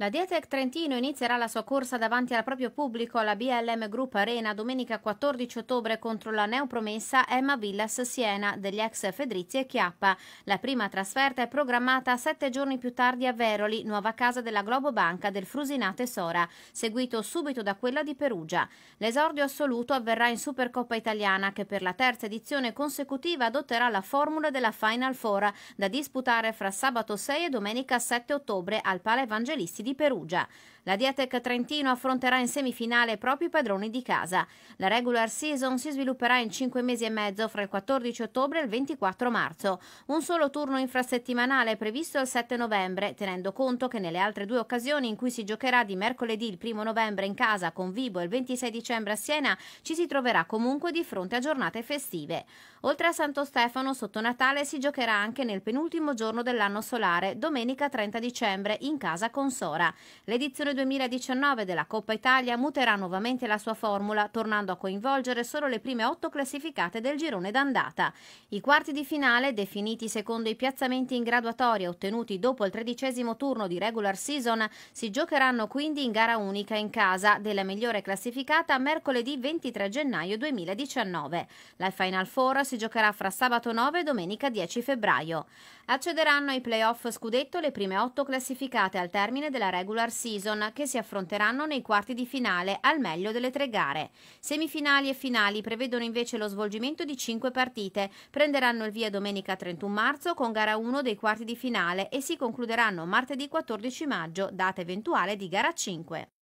La Dietec Trentino inizierà la sua corsa davanti al proprio pubblico alla BLM Group Arena domenica 14 ottobre contro la neopromessa Emma Villas Siena degli ex Fedrizzi e Chiappa. La prima trasferta è programmata sette giorni più tardi a Veroli, nuova casa della Globo Banca del Frusinate Sora, seguito subito da quella di Perugia. L'esordio assoluto avverrà in Supercoppa Italiana che per la terza edizione consecutiva adotterà la formula della Final Four da disputare fra sabato 6 e domenica 7 ottobre al Pala Evangelisti di di Perugia. La Diatec Trentino affronterà in semifinale proprio i padroni di casa. La regular season si svilupperà in 5 mesi e mezzo fra il 14 ottobre e il 24 marzo. Un solo turno infrasettimanale è previsto il 7 novembre, tenendo conto che nelle altre due occasioni in cui si giocherà di mercoledì il 1 novembre in casa con Vibo e il 26 dicembre a Siena, ci si troverà comunque di fronte a giornate festive. Oltre a Santo Stefano, sotto Natale si giocherà anche nel penultimo giorno dell'anno solare, domenica 30 dicembre, in casa con Sora finora. L'edizione 2019 della Coppa Italia muterà nuovamente la sua formula, tornando a coinvolgere solo le prime otto classificate del girone d'andata. I quarti di finale, definiti secondo i piazzamenti in graduatoria ottenuti dopo il tredicesimo turno di regular season, si giocheranno quindi in gara unica in casa della migliore classificata mercoledì 23 gennaio 2019. La Final Four si giocherà fra sabato 9 e domenica 10 febbraio. Accederanno ai playoff scudetto le prime otto classificate al termine della della regular season che si affronteranno nei quarti di finale al meglio delle tre gare. Semifinali e finali prevedono invece lo svolgimento di cinque partite. Prenderanno il via domenica 31 marzo con gara 1 dei quarti di finale e si concluderanno martedì 14 maggio, data eventuale di gara 5.